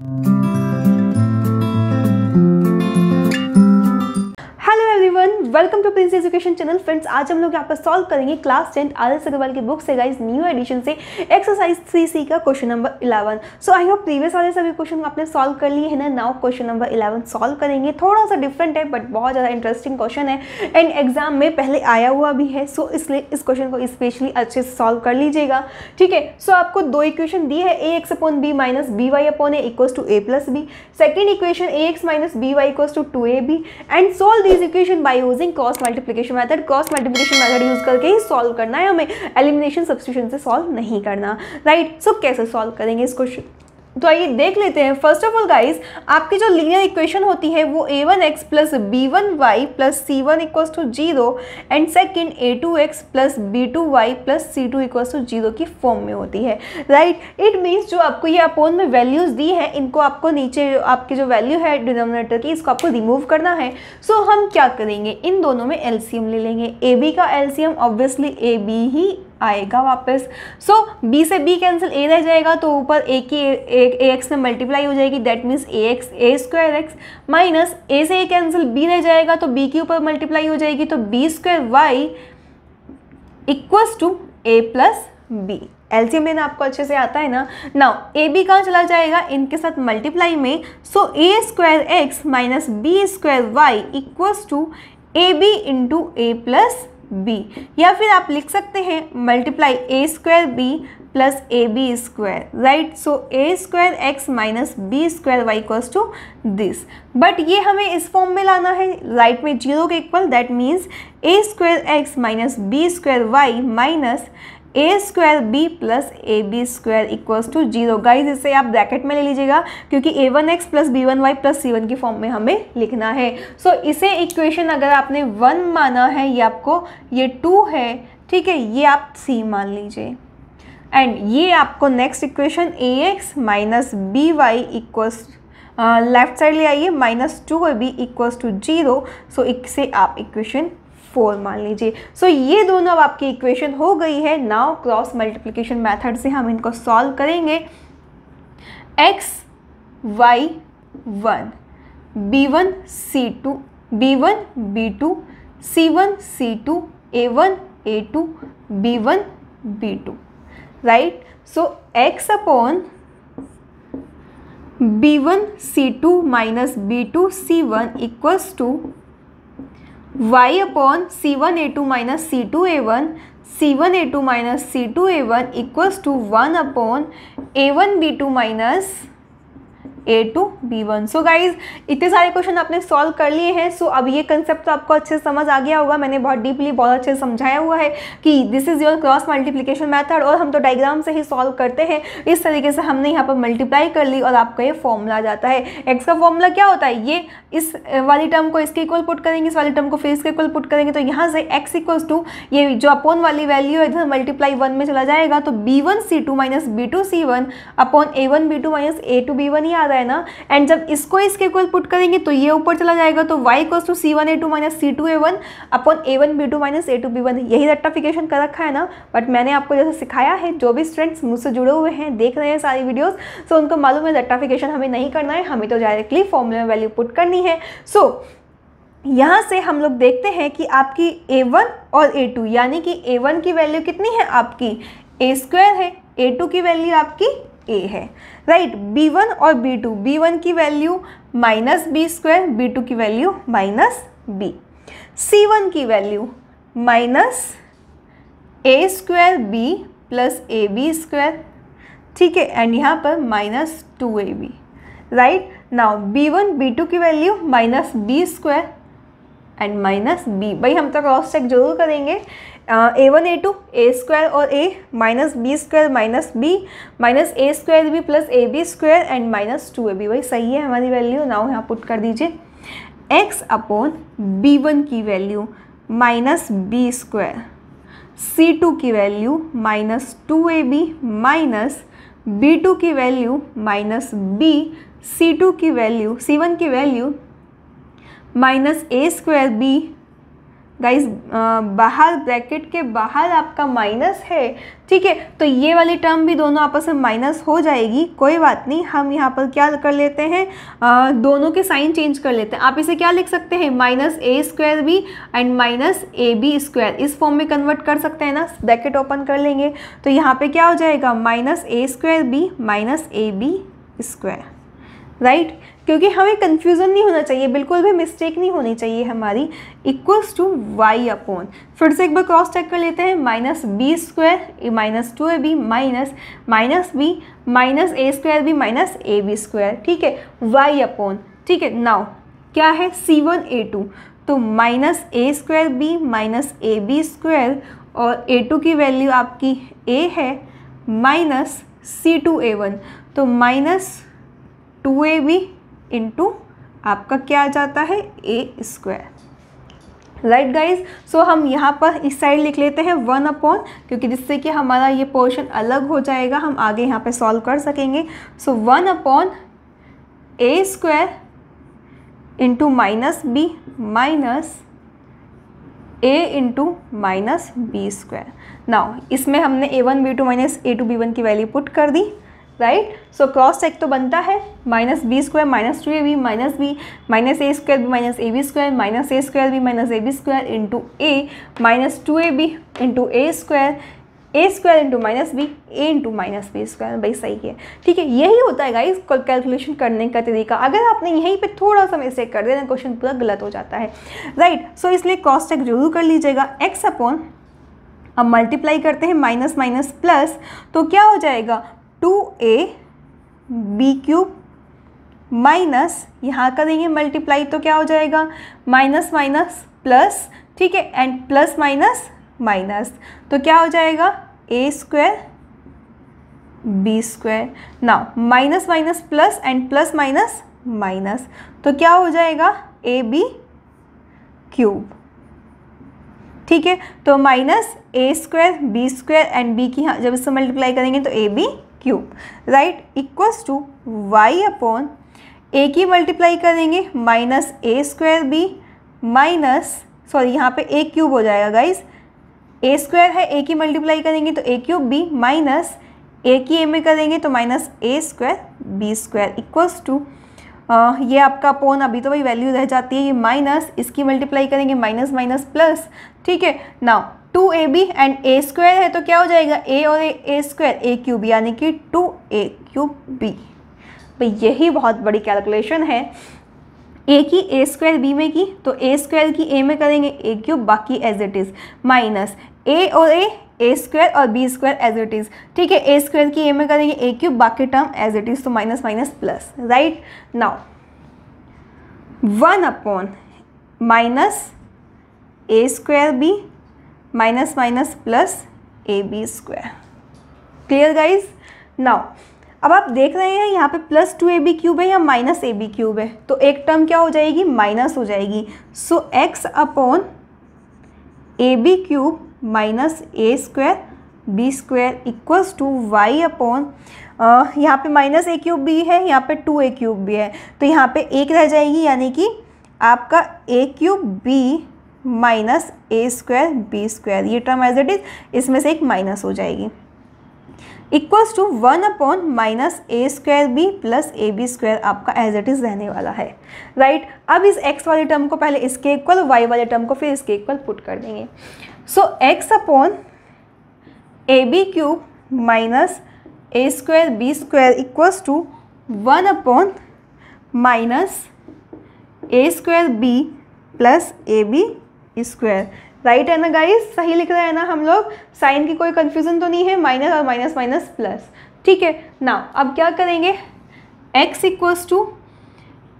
thank you welcome to Prince education channel friends आज हम लोग यहाँ पर सॉल्व करेंगे class tenth R S Agarwal की बुक से गाइज न्यू एडिशन से एक्सरसाइज थ्री सी का question number eleven so I hope previous वाले सभी क्वेश्चन आपने सॉल्व कर लिए है ना now question number eleven solve करेंगे थोड़ा सा डिफरेंट है बट बहुत ज़्यादा इंटरेस्टिंग क्वेश्चन है एंड एग्जाम में पहले आया हुआ भी है सो so इसलिए इस क्वेश्चन को स्पेशली अच्छे से सॉल्व कर लीजिएगा ठीक है सो आपको दो इक्वेशन दी है ए x upon B minus b Y upon A two a plus B second equation a x minus b Y equals to to a b and solve this equation by using using cost multiplication method cost multiplication method use करके ही solve करना है हमें elimination substitution से solve नहीं करना right right? So so, कैसे solve करेंगे इस क्वेश्चन तो आइए देख लेते हैं फर्स्ट ऑफ ऑल गाइस आपकी जो लीनियर इक्वेशन होती है वो A one x plus B one Y plus C one equal to zero and second A two X plus B two Y plus C two equals to zero की form में होती है right it means जो आपको ये upon में values दी है इनको आपको नीचे आपकी जो वैल्यू है डिनोमिनेटर की इसको आपको रिमूव करना है सो so, हम क्या करेंगे इन दोनों में एल्सीम ले लेंगे ए बी का एल्सीम ऑब्वियसली ए बी ही आएगा वापस सो so, बी से बी कैंसिल ए रह जाएगा तो ऊपर ए की ए एक्स में मल्टीप्लाई हो जाएगी that means a x a square x minus a से ए कैंसिल बी रह जाएगा तो बी के ऊपर मल्टीप्लाई हो जाएगी तो b square y equals to a plus b LCM लेना आपको अच्छे से आता है ना नाउ ए बी कहाँ चला जाएगा इनके साथ मल्टीप्लाई में so a square x minus b square y equals to a b into a plus b या फिर आप लिख सकते हैं multiply a square b plus a b square right so a square x minus b square y equals to this but ये हमें इस form में लाना है राइट right में जीरो के equal that means a square x minus b square y minus a square b plus a b square equals to zero guys इसे आप ब्रैकेट में ले लीजिएगा क्योंकि a one x plus B one Y plus C one की form में हमें लिखना है सो so, इसे इक्वेशन अगर आपने वन माना है ये आपको ये टू है ठीक है ये आप सी मान लीजिए एंड ये आपको next equation a x minus b y equals left side ले आइए minus two a b equals to zero so इससे आप इक्वेशन फोर मान लीजिए सो so, ये दोनों अब आपकी इक्वेशन हो गई है नाउ क्रॉस मल्टीप्लीकेशन मैथड से हम इनको सॉल्व करेंगे x y one b one c two b one b two c one c two a one a two b one b two right so x upon b one c two minus b two c one equals to y upon c1a2 minus c2a1 c1a2 minus c2a1 equals to 1 upon a1b2 minus a two b one so guys इतने सारे question आपने solve कर लिए हैं सो so, अब ये concept तो आपको अच्छे से समझ आ गया होगा मैंने बहुत डीपली बहुत अच्छे से समझाया हुआ है कि this is your cross multiplication method और हम तो डायग्राम से ही सॉल्व करते हैं इस तरीके से हमने यहाँ पर मल्टीप्लाई कर ली और आपका ये फॉर्मूला आ जाता है एक्स का फॉर्मूला क्या होता है ये इस वाली टर्म को इसके इक्वल पुट करेंगे इस वाली टर्म को फिर इसके इक्वल पुट करेंगे तो यहाँ से एक्स इक्वल्स टू ये जो अपोन वाली वैल्यू है इधर मल्टीप्लाई वन में चला जाएगा तो b one c two minus b two c one upon a one b two minus a two b one ही आ रहा है ना एंड जब इसको इसके इक्वल पुट करेंगे तो ये ऊपर चला जाएगा तो y equals to c one a two minus c two a one upon a one b two minus a two b one यही रेक्टाफिकेशन कर रखा है ना बट मैंने आपको जैसे सिखाया है जो भी स्टूडेंट्स मुझसे जुड़े हुए हैं देख रहे हैं सारी वीडियोज़ सो उनको मालूम है रेक्टाफिकेशन हमें नहीं करना है हमें तो डायरेक्टली फॉर्मूला में वैल्यू पुट करनी है सो so, यहाँ से हम लोग देखते हैं कि आपकी ए वन और ए टू यानी कि ए वन की वैल्यू कितनी है आपकी ए स्क्वायर है ए टू की वैल्यू आपकी ए है राइट बी वन और बी टू बी वन की value minus b square b two की value minus b c one की value minus a square b plus a b square ठीक है एंड यहाँ पर minus two a b right now b one b two की value minus b square and minus b भाई हम तो cross check जरूर करेंगे a one a two A square और a minus b square minus b minus a square b plus a b square and minus two a b वही सही है हमारी वैल्यू नाउ यहाँ पुट कर दीजिए एक्स अपॉन बी वन की value minus b square c two की value minus two a b minus b two की value minus b c two की वैल्यू सी वन की value minus a square b guys बाहर bracket के बाहर आपका minus है ठीक है तो ये वाली टर्म भी दोनों आपस में माइनस हो जाएगी कोई बात नहीं हम यहाँ पर क्या कर लेते हैं दोनों के साइन चेंज कर लेते हैं आप इसे क्या लिख सकते हैं minus a square b and minus a b square इस फॉर्म में कन्वर्ट कर सकते हैं ना ब्रैकेट ओपन कर लेंगे तो यहाँ पर क्या हो जाएगा minus a square b minus a b square right क्योंकि हमें कन्फ्यूज़न नहीं होना चाहिए बिल्कुल भी मिस्टेक नहीं होनी चाहिए हमारी इक्वल्स टू वाई अपॉन फिर से एक बार क्रॉस चेक कर लेते हैं minus b square minus two a b minus minus b minus a square b minus a b square ठीक है वाई अपॉन ठीक है नाउ क्या है सी वन ए टू तो minus a square b minus a b square और a two की value आपकी ए है minus c two a one तो minus two a b into आपका क्या आ जाता है a square right guys so हम यहाँ पर इस साइड लिख लेते हैं वन अपॉन क्योंकि जिससे कि हमारा ये पोर्शन अलग हो जाएगा हम आगे यहाँ पे सॉल्व कर सकेंगे so one upon a square into minus b minus a into minus b square now इसमें हमने a one b two minus a two b one की वैल्यू पुट कर दी राइट सो क्रॉस चेक तो बनता है minus b square minus two a b minus b minus a square b minus a b square minus a square b minus a b square into a minus two a b into a square a square into minus b a into minus b square भाई सही है ठीक है यही होता है guys calculation करने का तरीका अगर आपने यहीं पे थोड़ा सा मिस्टेक कर देना क्वेश्चन पूरा गलत हो जाता है राइट right, सो so इसलिए क्रॉस चेक जरूर कर लीजिएगा एक्स अपॉन अब मल्टीप्लाई करते हैं माइनस माइनस प्लस तो क्या हो जाएगा two a b cube minus यहाँ का देंगे मल्टीप्लाई तो क्या हो जाएगा माइनस माइनस प्लस ठीक है एंड प्लस माइनस माइनस तो क्या हो जाएगा ए स्क्वायर बी स्क्वायर ना minus minus plus and plus minus minus तो क्या हो जाएगा ए बी क्यूब ठीक है तो minus a square b square and b की हाँ जब इससे मल्टीप्लाई करेंगे तो a b cube right equals to y upon a की मल्टीप्लाई करेंगे minus a square b minus sorry यहाँ पे ए क्यूब हो जाएगा गाइज ए स्क्वायर है ए की मल्टीप्लाई करेंगे तो a cube b minus a की ए में करेंगे तो minus a square b square equals to ये आपका अपोन अभी तो वही वैल्यू रह जाती है ये माइनस इसकी मल्टीप्लाई करेंगे माइनस माइनस प्लस ठीक है now two a b and a square है तो क्या हो जाएगा ए और ए स्क्वायर ए क्यूब यानी कि टू ए क्यूब बी भाई यही बहुत बड़ी कैलकुलेशन है ए की ए स्क्वायर बी में की तो ए स्क्वायर की ए में करेंगे ए क्यूब बाकी as it is minus a और ए ए स्क्वायर और b square as it is ठीक है ए स्क्वायर की ए में करेंगे ए क्यूब बाकी टर्म एज इट इज़ तो minus minus plus right now one upon minus a square b minus minus plus a b square clear guys now अब आप देख रहे हैं यहाँ पे plus two a b cube है या माइनस ए बी क्यूब है तो एक टर्म क्या हो जाएगी माइनस हो जाएगी so x upon a b cube minus a square b square equals to y upon यहाँ पे माइनस ए क्यूब भी है यहाँ पे टू ए क्यूब भी है तो यहाँ पे एक रह जाएगी यानी कि आपका a cube b minus a square b square ये टर्म एज इट इज इसमें से एक माइनस हो जाएगी equals to one upon minus a square b plus a b square आपका एज इट इज़ रहने वाला है राइट right? अब इस एक्स वाले टर्म को पहले इसके इक्वल वाई वाले टर्म को फिर इसके इक्वल पुट कर देंगे so x upon a b cube minus a square b square equals to one upon minus a square b plus a b square right है ना गाइस सही लिख रहे हैं ना हम लोग साइन की कोई कन्फ्यूज़न तो नहीं है माइनस और माइनस माइनस प्लस ठीक है ना अब क्या करेंगे x equal to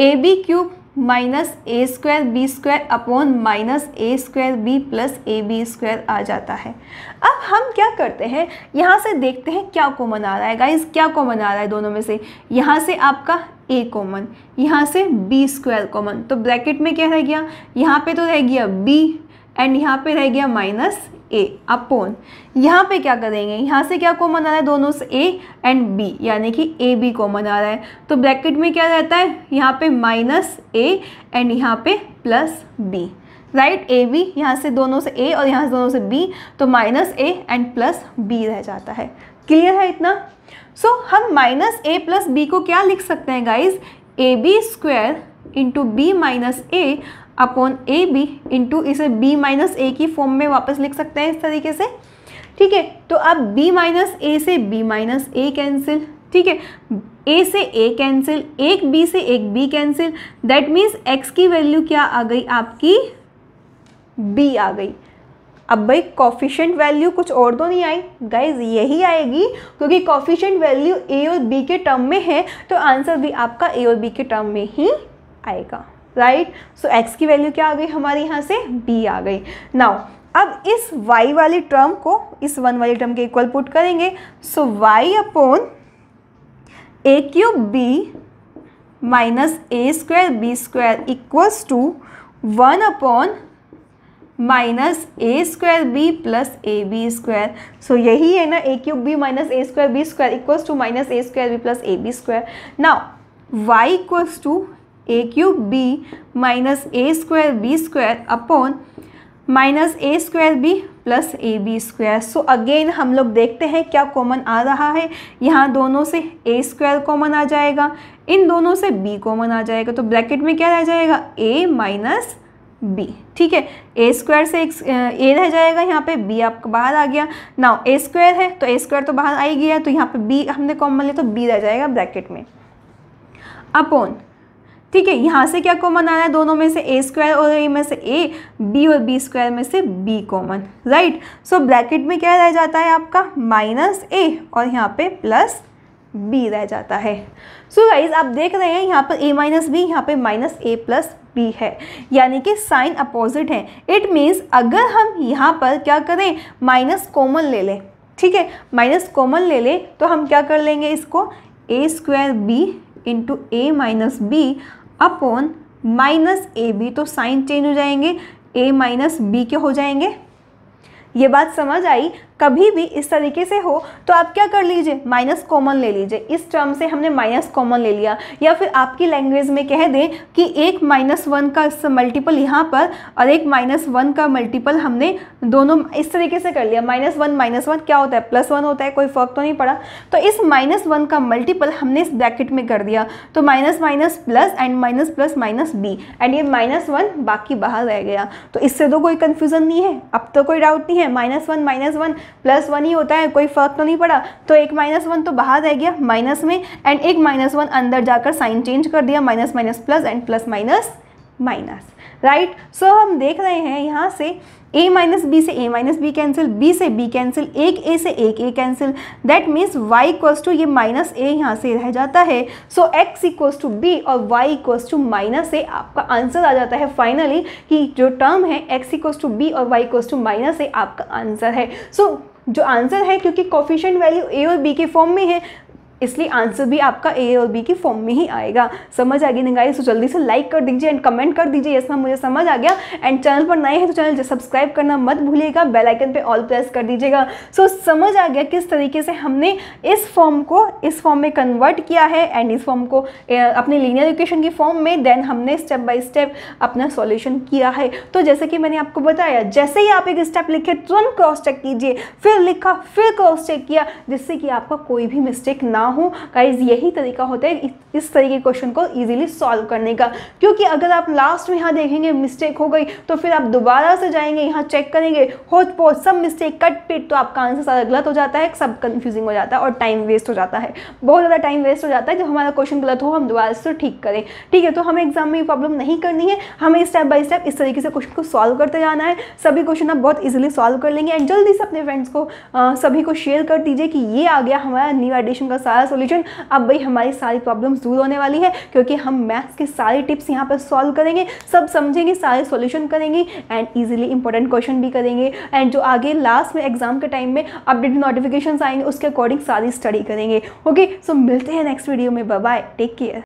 a b cube minus a square b square upon minus a square b plus a b square आ जाता है अब हम क्या करते हैं यहाँ से देखते हैं क्या कॉमन आ रहा है गाइज क्या कॉमन आ रहा है दोनों में से यहाँ से आपका ए कॉमन यहाँ से बी स्क्वायर कॉमन तो ब्रैकेट में क्या रह गया यहाँ पे तो रह गया बी एंड यहाँ पे रह गया माइनस ए अपोन यहाँ पे क्या करेंगे यहाँ से क्या कॉमन आ रहा है दोनों से ए एंड बी यानी कि ए बी कॉमन आ रहा है तो ब्रैकेट में क्या रहता है यहाँ पे माइनस ए एंड यहाँ पे plus b right a b यहाँ से दोनों से ए और यहाँ से दोनों से बी तो minus a and plus b रह जाता है क्लियर है इतना सो so, हम माइनस ए प्लस बी को क्या लिख सकते हैं guys a b square into b minus a upon a b into इसे बी माइनस ए की फॉर्म में वापस लिख सकते हैं इस तरीके से ठीक है तो अब b माइनस ए से b माइनस ए कैंसिल ठीक है a से a कैंसिल एक b से एक b cancel that means x की वैल्यू क्या आ गई आपकी b आ गई अब भाई कॉफिशेंट वैल्यू कुछ और तो नहीं आई गाइज यही आएगी क्योंकि कॉफिशेंट वैल्यू ए और बी के टर्म में है तो आंसर भी आपका ए और बी के टर्म में ही आएगा राइट सो एक्स की वैल्यू क्या आ गई हमारे यहाँ से बी आ गई नाउ अब इस वाई वाले टर्म को इस वन वाले टर्म के इक्वल पुट करेंगे so y upon a cube b minus a square b square equals to one upon minus a square b plus a b square so यही है ना a cube b minus a square b square equals to minus a square b plus a b square now y equals to a cube b minus a square b square upon minus a square b plus a b square so again हम लोग देखते हैं क्या common आ रहा है यहाँ दोनों से ए स्क्वायर कॉमन आ जाएगा इन दोनों से बी कॉमन आ जाएगा तो ब्रैकेट में क्या रह जाएगा ए माइनस बी ठीक है ए स्क्वायर से एक ए रह जाएगा यहाँ पे बी आपका बाहर आ गया नाउ ए स्क्वायर है तो ए स्क्वायर तो बाहर आ ही गया तो यहाँ पे बी हमने कॉमन लिया तो बी रह जाएगा ब्रैकेट में अपोन ठीक है यहाँ से क्या कॉमन आ रहा है दोनों में से ए स्क्वायर और ए में से ए बी और बी स्क्वायर में से b common right so bracket में क्या रह जाता है आपका माइनस ए और यहाँ पे प्लस बी रह जाता है सो so गाइज आप देख रहे हैं यहाँ पर ए माइनस बी यहाँ पर माइनस ए प्लस बी है यानी कि साइन अपोजिट है इट मीन्स अगर हम यहाँ पर क्या करें माइनस कॉमन ले लें ठीक है माइनस कॉमन ले लें तो हम क्या कर लेंगे इसको a square b into a minus b upon minus a b तो साइन चेंज हो जाएंगे ए माइनस बी के हो जाएंगे ये बात समझ आई कभी भी इस तरीके से हो तो आप क्या कर लीजिए माइनस कॉमन ले लीजिए इस टर्म से हमने माइनस कॉमन ले लिया या फिर आपकी लैंग्वेज में कह दें कि एक माइनस वन का मल्टीपल यहाँ पर और एक माइनस वन का मल्टीपल हमने दोनों इस तरीके से कर लिया माइनस वन माइनस वन क्या होता है प्लस वन होता है कोई फ़र्क तो नहीं पड़ा तो इस माइनस वन का मल्टीपल हमने इस ब्रैकेट में कर दिया तो minus minus plus and minus plus minus B and ये माइनस वन बाकी बाहर रह गया तो इससे तो कोई कन्फ्यूज़न नहीं है अब तो कोई डाउट नहीं है minus one minus one plus one ही होता है कोई फ़र्क तो नहीं पड़ा तो एक माइनस वन तो बाहर रह गया माइनस में एंड एक माइनस वन अंदर जाकर साइन चेंज कर दिया minus minus plus and plus minus minus right so so, हम देख रहे हैं यहाँ से ए माइनस बी से A minus B cancel B से बी कैंसिल एक ए से एक A cancel that means Y equals to ये माइनस ए यहाँ से रह जाता है so X equals to B और Y equals to minus A आपका आंसर आ जाता है फाइनली कि जो टर्म है एक्स इक्वल्स टू बी और Y equals to minus A आपका आंसर है सो so, जो आंसर है क्योंकि कॉफिशेंट वैल्यू ए और बी के फॉर्म में है इसलिए आंसर भी आपका ए और बी की फॉर्म में ही आएगा समझ आ गई ना गाइस तो जल्दी से लाइक कर दीजिए एंड कमेंट कर दीजिए यस मैम मुझे समझ आ गया एंड चैनल पर नए हैं तो चैनल सब्सक्राइब करना मत भूलिएगा बेल आइकन पे ऑल प्रेस कर दीजिएगा सो so, समझ आ गया किस तरीके से हमने इस फॉर्म को इस फॉर्म में कन्वर्ट किया है एंड इस फॉर्म को अपने लीनियर इक्वेशन की फॉर्म में देन हमने स्टेप बाई स्टेप अपना सॉल्यूशन किया है तो जैसे कि मैंने आपको बताया जैसे ही आप एक स्टेप लिखे तुरंत क्रॉस चेक कीजिए फिर लिखा फिर क्रॉस चेक किया जिससे कि आपका कोई भी मिस्टेक ना हो गाइज यही तरीका होता है इस तरीके के क्वेश्चन को ईजिली सॉल्व करने का क्योंकि अगर आप लास्ट में यहाँ देखेंगे मिस्टेक हो गई तो फिर आप दोबारा से जाएंगे यहाँ चेक करेंगे होच पोच सब मिस्टेक कट पिट तो आपका आंसर सारा गलत हो जाता है सब कन्फ्यूजिंग हो जाता है और टाइम वेस्ट हो जाता है बहुत ज़्यादा टाइम वेस्ट हो जाता है जब हमारा क्वेश्चन गलत हो हम दोबारा से ठीक करें ठीक है तो हमें एग्जाम में प्रॉब्लम नहीं करनी है हमें स्टेप बाय स्टेप इस तरीके से क्वेश्चन को सॉल्व करते जाना है सभी क्वेश्चन आप बहुत ईजिली सॉल्व कर लेंगे एंड जल्दी से अपने फ्रेंड्स को आ, सभी को शेयर कर दीजिए कि ये आ गया हमारा न्यू एडिशन का सारा सारा सोल्यूशन अब भाई हमारी सारी प्रॉब्लम्स दूर होने वाली है क्योंकि हम मैथ्स की सारी टिप्स यहाँ पर सॉल्व करेंगे सब समझेंगे सारे सोल्यूशन करेंगे एंड ईजिली इंपॉर्टेंट क्वेश्चन भी करेंगे एंड जो आगे लास्ट में एग्जाम के टाइम में अपडेट नोटिफिकेशन आएंगे उसके अकॉर्डिंग सारी स्टडी करेंगे ओके सो मिलते हैं नेक्स्ट वीडियो में बाय टेक केयर